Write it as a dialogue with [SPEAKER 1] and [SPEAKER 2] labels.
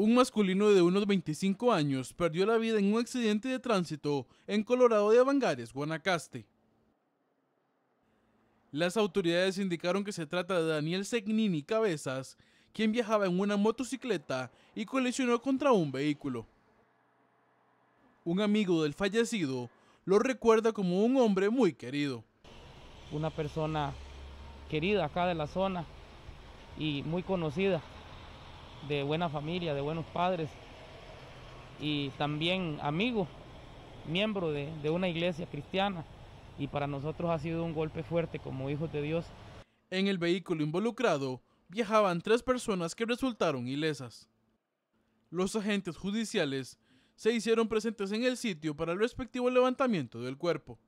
[SPEAKER 1] Un masculino de unos 25 años perdió la vida en un accidente de tránsito en Colorado de Avangares, Guanacaste. Las autoridades indicaron que se trata de Daniel Segnini Cabezas, quien viajaba en una motocicleta y colisionó contra un vehículo. Un amigo del fallecido lo recuerda como un hombre muy querido. Una
[SPEAKER 2] persona querida acá de la zona y muy conocida de buena familia, de buenos padres y también amigo, miembro de, una iglesia cristiana. Y para nosotros ha sido un golpe fuerte como
[SPEAKER 1] hijos de Dios. En el vehículo involucrado viajaban tres personas que resultaron ilesas. Los agentes judiciales se hicieron presentes en el sitio para el respectivo levantamiento del cuerpo.